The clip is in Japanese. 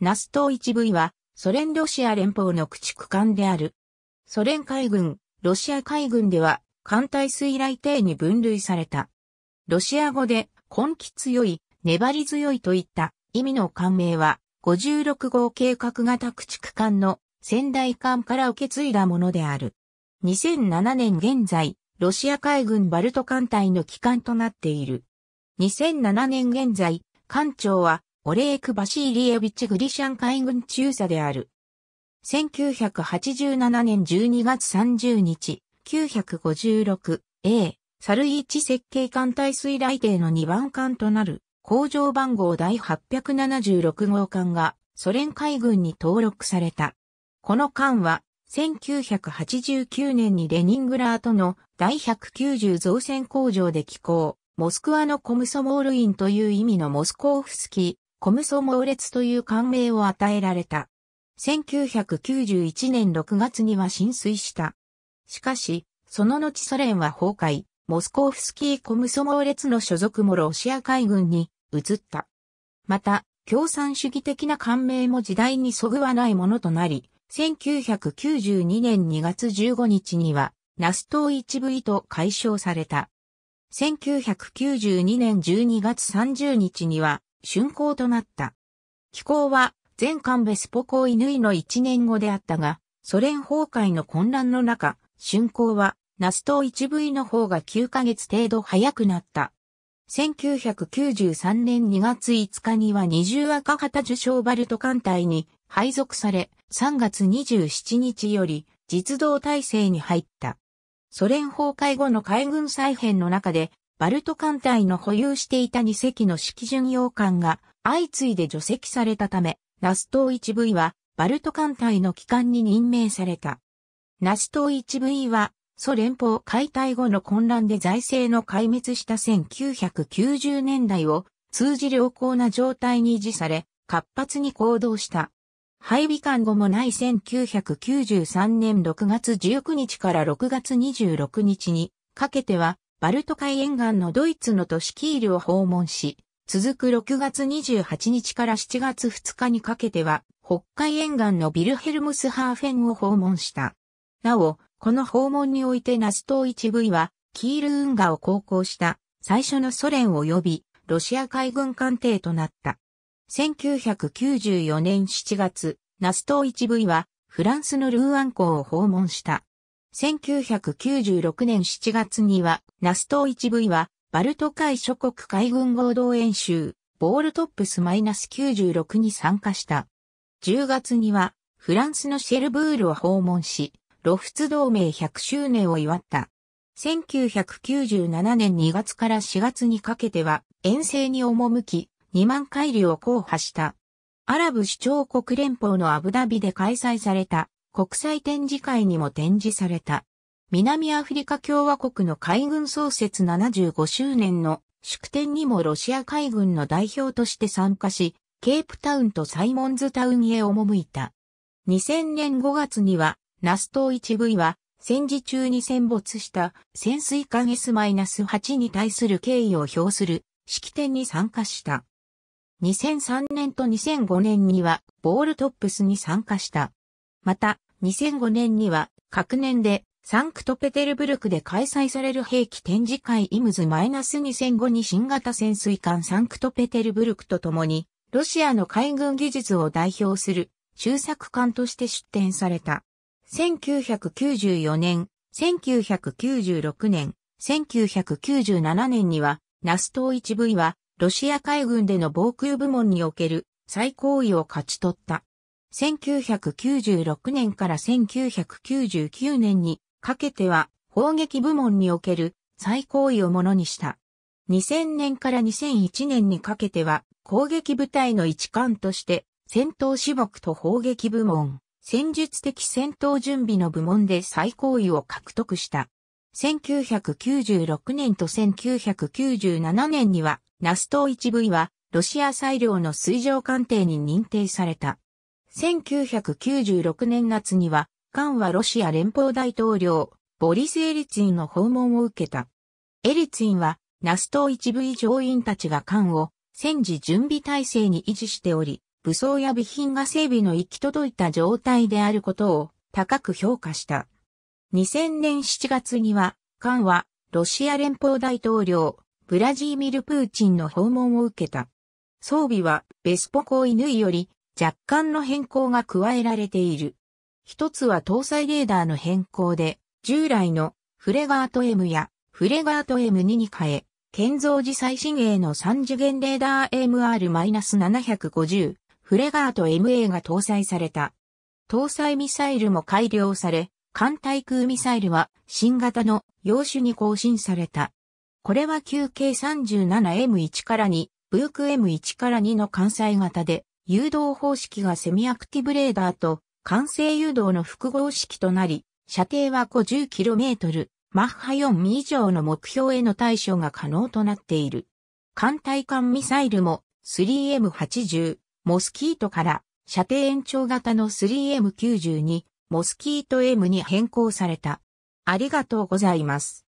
ナスト 1V は、ソ連ロシア連邦の駆逐艦である。ソ連海軍、ロシア海軍では、艦隊水雷艇に分類された。ロシア語で、根気強い、粘り強いといった意味の艦名は、56号計画型駆逐艦の仙台艦から受け継いだものである。2007年現在、ロシア海軍バルト艦隊の機関となっている。2007年現在、艦長はオレーク・バシーリエビッチ・グリシャン海軍中佐である。1987年12月30日、956A、サルイーチ設計艦隊水雷艇の2番艦となる、工場番号第876号艦が、ソ連海軍に登録された。この艦は、1989年にレニングラートの第190造船工場で寄港、モスクワのコムソモールインという意味のモスコーフスキーコムソ猛烈という感銘を与えられた。1991年6月には浸水した。しかし、その後ソ連は崩壊、モスコーフスキーコムソ猛烈の所属もロシア海軍に移った。また、共産主義的な感銘も時代にそぐわないものとなり、1992年2月15日には、ナス島一部位と解消された。1992年12月30日には、竣工となった。機構は前艦ベスポイ犬井の1年後であったが、ソ連崩壊の混乱の中、竣工はナス島一部の方が9ヶ月程度早くなった。1993年2月5日には二重赤旗受賞バルト艦隊に配属され、3月27日より実動体制に入った。ソ連崩壊後の海軍再編の中でバルト艦隊の保有していた2隻の式巡洋艦が相次いで除籍されたため、ナスト 1V はバルト艦隊の機関に任命された。ナスト 1V はソ連邦解体後の混乱で財政の壊滅した1990年代を通じ良好な状態に維持され、活発に行動した。配備艦後もない1993年6月19日から6月26日にかけてはバルト海沿岸のドイツの都市キールを訪問し、続く6月28日から7月2日にかけては、北海沿岸のビルヘルムスハーフェンを訪問した。なお、この訪問においてナス島一 v は、キール運河を航行した最初のソ連及びロシア海軍艦艇となった。1994年7月、ナス島一 v はフランスのルーアン港を訪問した。1996年7月には、ナスト 1V は、バルト海諸国海軍合同演習、ボールトップスマイナス -96 に参加した。10月には、フランスのシェルブールを訪問し、ロフツ同盟100周年を祝った。1997年2月から4月にかけては、遠征に赴き、2万回流を降破した。アラブ首長国連邦のアブダビで開催された国際展示会にも展示された。南アフリカ共和国の海軍創設75周年の祝典にもロシア海軍の代表として参加し、ケープタウンとサイモンズタウンへ赴いた。2000年5月には、ナスト 1V は戦時中に戦没した潜水艦 S-8 に対する敬意を表する式典に参加した。2003年と2005年にはボールトップスに参加した。また、2005年には、各年で、サンクトペテルブルクで開催される兵器展示会イムズ -2005 に新型潜水艦サンクトペテルブルクとともに、ロシアの海軍技術を代表する、中作艦として出展された。1994年、1996年、1997年には、ナスト 1V は、ロシア海軍での防空部門における最高位を勝ち取った。1996年から1999年にかけては砲撃部門における最高位をものにした。2000年から2001年にかけては攻撃部隊の一環として戦闘士目と砲撃部門、戦術的戦闘準備の部門で最高位を獲得した。1996年と1997年には、ナスト 1V は、ロシア裁量の水上艦艇に認定された。1996年夏には、菅はロシア連邦大統領、ボリス・エリツィンの訪問を受けた。エリツィンは、ナス党一部異常員たちが菅を戦時準備体制に維持しており、武装や備品が整備の行き届いた状態であることを高く評価した。2000年7月には、菅はロシア連邦大統領、ブラジーミル・プーチンの訪問を受けた。装備はベスポコイヌイより若干の変更が加えられている。一つは搭載レーダーの変更で、従来のフレガート M やフレガート M2 に変え、建造時最新鋭の3次元レーダー MR-750 フレガート MA が搭載された。搭載ミサイルも改良され、艦対空ミサイルは新型の洋種に更新された。これは 9K37M1 から2、ブーク M1 から2の関西型で、誘導方式がセミアクティブレーダーと完成誘導の複合式となり、射程は 50km、マッハ4以上の目標への対処が可能となっている。艦隊艦ミサイルも 3M80、モスキートから射程延長型の 3M92、モスキート M に変更された。ありがとうございます。